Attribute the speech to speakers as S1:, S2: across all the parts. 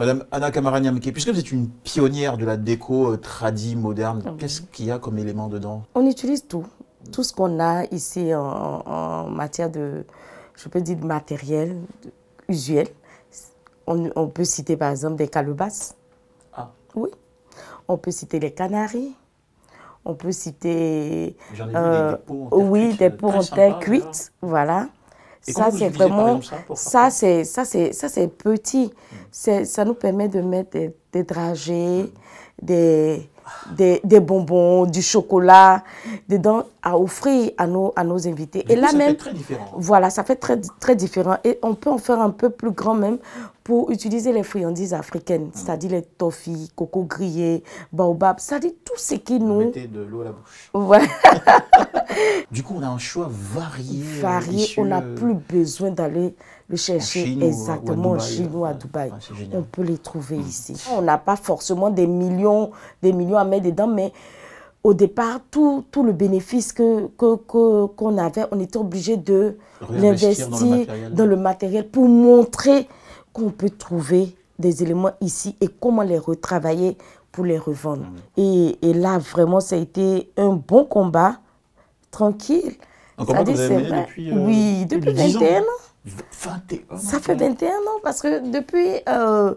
S1: Madame Anna Kamaraniamke, puisque vous êtes une pionnière de la déco euh, tradie, moderne, ah qu'est-ce qu'il y a comme élément dedans
S2: On utilise tout. Tout ce qu'on a ici en, matière de, je peux dire, de matériel usuel. On, peut citer par exemple des calebasses. Ah. Oui. On peut citer les canaries. On peut citer. J'en ai vu des, Oui, euh, des pots en terre cuite, euh, voilà
S1: ça, c'est vraiment.
S2: Ça, c'est ça, c'est ça, c'est petit. Hmm. Ça nous permet de mettre des, dragées, hmm. des, des, bonbons, du chocolat dedans à offrir à nos à nos invités. Et là ça même. Fait très différent. Voilà, ça fait très très différent. Et on peut en faire un peu plus grand même pour utiliser les friandises africaines, mm. c'est-à-dire les toffees, coco grillé, baobab, c'est-à-dire tout ce qui nous... Mettez de l'eau à la bouche. Ouais. du coup, on a un choix varié. Varié, on n'a plus besoin d'aller le chercher exactement en Chine à Dubaï. on peut les trouver mm. ici. On n'a pas forcément des millions, des millions à mettre dedans, mais au départ, tout, tout le bénéfice qu'on que, que, qu'on avait, on était obligé de l'investir dans, le matériel pour montrer qu'on peut trouver des éléments ici et comment les retravailler pour les revendre. Mm. Et, et là, vraiment, ça a été un bon combat, tranquille. Un combat que vous depuis, euh, oui, depuis, 21 ans.
S1: Ça fait 21
S2: ans parce que depuis euh,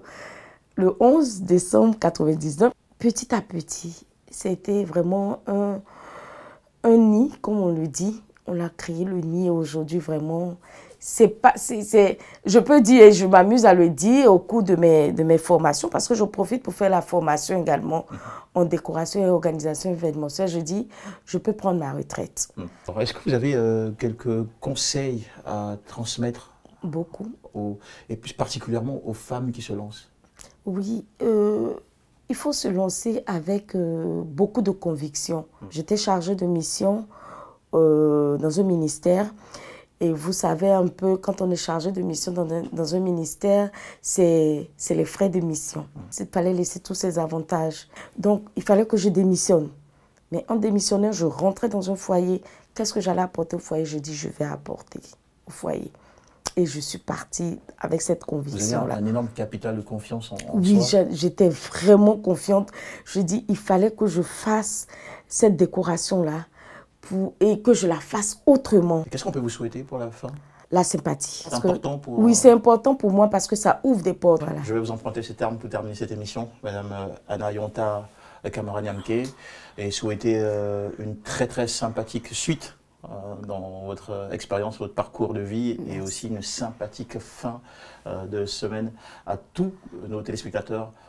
S2: le 11 décembre 99, petit à petit, c'était vraiment un, un nid, comme on le dit, on a créé le nid aujourd'hui vraiment. C'est pas, c'est, je peux dire, et je m'amuse à le dire au cours de mes, de mes formations, parce que je profite pour faire la formation également en décoration et organisation événementielle. Je dis, je peux prendre ma retraite.
S1: Mmh. Est-ce que vous avez euh, quelques conseils à transmettre Beaucoup. et plus particulièrement aux femmes qui se lancent
S2: Oui. Euh, il faut se lancer avec euh, beaucoup de conviction. Mmh. J'étais chargée de mission euh, dans un ministère. Et vous savez un peu, quand on est chargé de mission dans un, ministère, c'est les frais de mission. C'est fallait pas laisser tous ces avantages. Donc, il fallait que je démissionne. Mais en démissionnant, je rentrais dans un foyer. Qu'est-ce que j'allais apporter au foyer Je dis, je vais apporter au foyer. Et je suis partie avec cette conviction-là. Un
S1: énorme capital de confiance en, Oui,
S2: j'étais vraiment confiante. Je dis, il fallait que je fasse cette décoration-là et que je la fasse autrement. Qu'est-ce qu'on peut vous souhaiter pour la fin la sympathie. C'est important pour pour... Oui, c'est important pour moi parce que ça ouvre des portes.
S1: Je vais vous emprunter ces termes pour terminer cette émission, Madame euh, Anna Yonta euh, Kamaranyamke, et souhaiter euh, une très très sympathique suite dans votre expérience, votre parcours de vie et aussi une sympathique fin de semaine à tous nos téléspectateurs